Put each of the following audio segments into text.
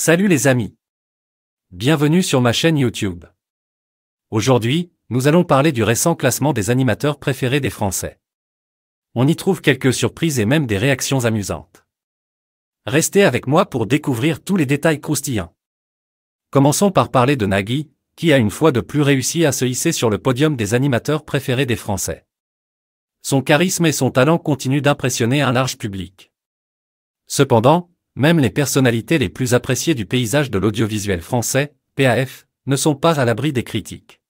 Salut les amis. Bienvenue sur ma chaîne YouTube. Aujourd'hui, nous allons parler du récent classement des animateurs préférés des Français. On y trouve quelques surprises et même des réactions amusantes. Restez avec moi pour découvrir tous les détails croustillants. Commençons par parler de Nagui, qui a une fois de plus réussi à se hisser sur le podium des animateurs préférés des Français. Son charisme et son talent continuent d'impressionner un large public. Cependant, même les personnalités les plus appréciées du paysage de l'audiovisuel français, PAF, ne sont pas à l'abri des critiques.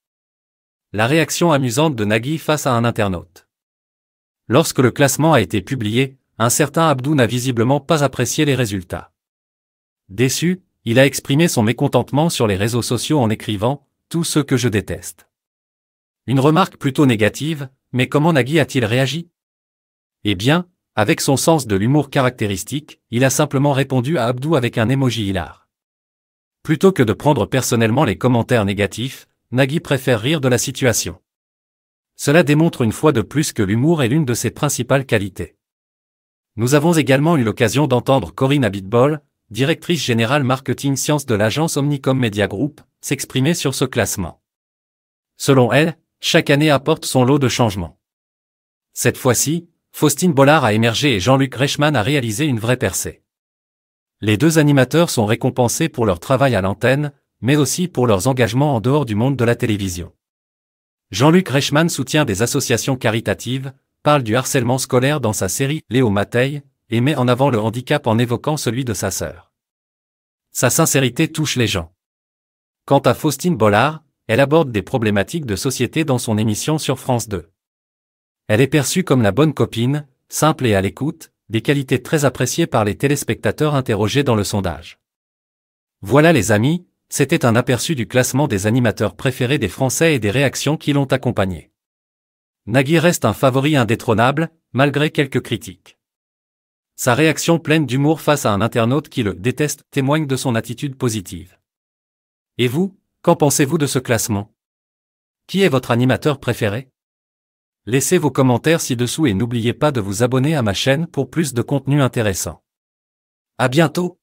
La réaction amusante de Nagui face à un internaute. Lorsque le classement a été publié, un certain Abdou n'a visiblement pas apprécié les résultats. Déçu, il a exprimé son mécontentement sur les réseaux sociaux en écrivant « Tous ce que je déteste ». Une remarque plutôt négative, mais comment Nagui a-t-il réagi Eh bien, avec son sens de l'humour caractéristique, il a simplement répondu à Abdou avec un émoji hilar. Plutôt que de prendre personnellement les commentaires négatifs, Nagui préfère rire de la situation. Cela démontre une fois de plus que l'humour est l'une de ses principales qualités. Nous avons également eu l'occasion d'entendre Corinne Abitbol, directrice générale marketing science de l'agence Omnicom Media Group, s'exprimer sur ce classement. Selon elle, chaque année apporte son lot de changements. Cette fois-ci, Faustine Bollard a émergé et Jean-Luc Reichmann a réalisé une vraie percée. Les deux animateurs sont récompensés pour leur travail à l'antenne, mais aussi pour leurs engagements en dehors du monde de la télévision. Jean-Luc Reichmann soutient des associations caritatives, parle du harcèlement scolaire dans sa série Léo Mateille, et met en avant le handicap en évoquant celui de sa sœur. Sa sincérité touche les gens. Quant à Faustine Bollard, elle aborde des problématiques de société dans son émission sur France 2. Elle est perçue comme la bonne copine, simple et à l'écoute, des qualités très appréciées par les téléspectateurs interrogés dans le sondage. Voilà les amis, c'était un aperçu du classement des animateurs préférés des Français et des réactions qui l'ont accompagné. Nagui reste un favori indétrônable, malgré quelques critiques. Sa réaction pleine d'humour face à un internaute qui le déteste témoigne de son attitude positive. Et vous, qu'en pensez-vous de ce classement Qui est votre animateur préféré Laissez vos commentaires ci-dessous et n'oubliez pas de vous abonner à ma chaîne pour plus de contenu intéressant. À bientôt